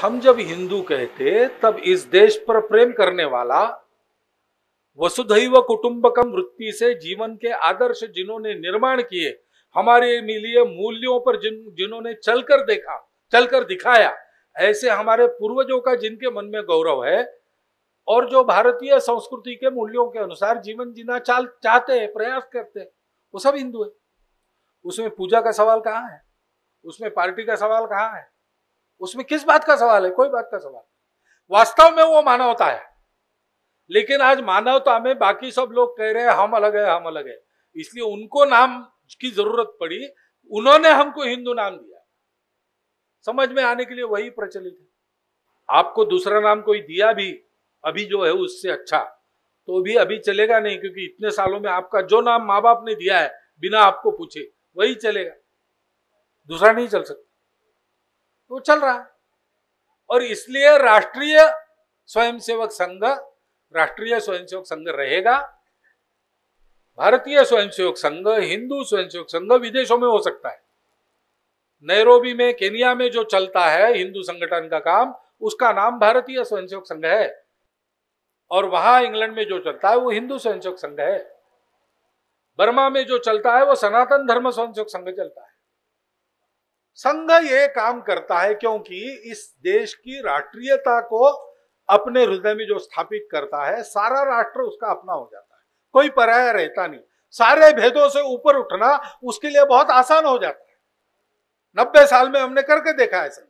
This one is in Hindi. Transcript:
हम जब हिंदू कहते तब इस देश पर प्रेम करने वाला वसुधैव कुटुंबकम वृत्ति से जीवन के आदर्श जिन्होंने निर्माण किए हमारे मिलिए मूल्यों पर जिन जिन्होंने चलकर देखा चलकर दिखाया ऐसे हमारे पूर्वजों का जिनके मन में गौरव है और जो भारतीय संस्कृति के मूल्यों के अनुसार जीवन जीना चाल चाहते हैं प्रयास करते हैं वो सब हिंदू है उसमें पूजा का सवाल कहाँ है उसमें पार्टी का सवाल कहाँ है उसमें किस बात का सवाल है कोई बात का सवाल वास्तव में वो मानवता है लेकिन आज मानवता में बाकी सब लोग कह रहे हैं हम अलग है हम अलग है इसलिए उनको नाम की जरूरत पड़ी उन्होंने हमको हिंदू नाम दिया समझ में आने के लिए वही प्रचलित है आपको दूसरा नाम कोई दिया भी अभी जो है उससे अच्छा तो भी अभी चलेगा नहीं क्योंकि इतने सालों में आपका जो नाम माँ बाप ने दिया है बिना आपको पूछे वही चलेगा दूसरा नहीं चल सकता वो तो चल रहा है और इसलिए राष्ट्रीय स्वयंसेवक संघ राष्ट्रीय स्वयंसेवक संघ रहेगा भारतीय स्वयंसेवक संघ हिंदू स्वयंसेवक संघ विदेशों में हो सकता है नैरोबी में केनिया में जो चलता है हिंदू संगठन का काम उसका नाम भारतीय स्वयंसेवक संघ है और वहां इंग्लैंड में जो चलता है वो हिंदू स्वयंसेवक संघ है बर्मा में जो चलता है वो सनातन धर्म स्वयंसेवक संघ चलता है संघ ये काम करता है क्योंकि इस देश की राष्ट्रीयता को अपने हृदय में जो स्थापित करता है सारा राष्ट्र उसका अपना हो जाता है कोई पराया रहता नहीं सारे भेदों से ऊपर उठना उसके लिए बहुत आसान हो जाता है नब्बे साल में हमने करके देखा है सर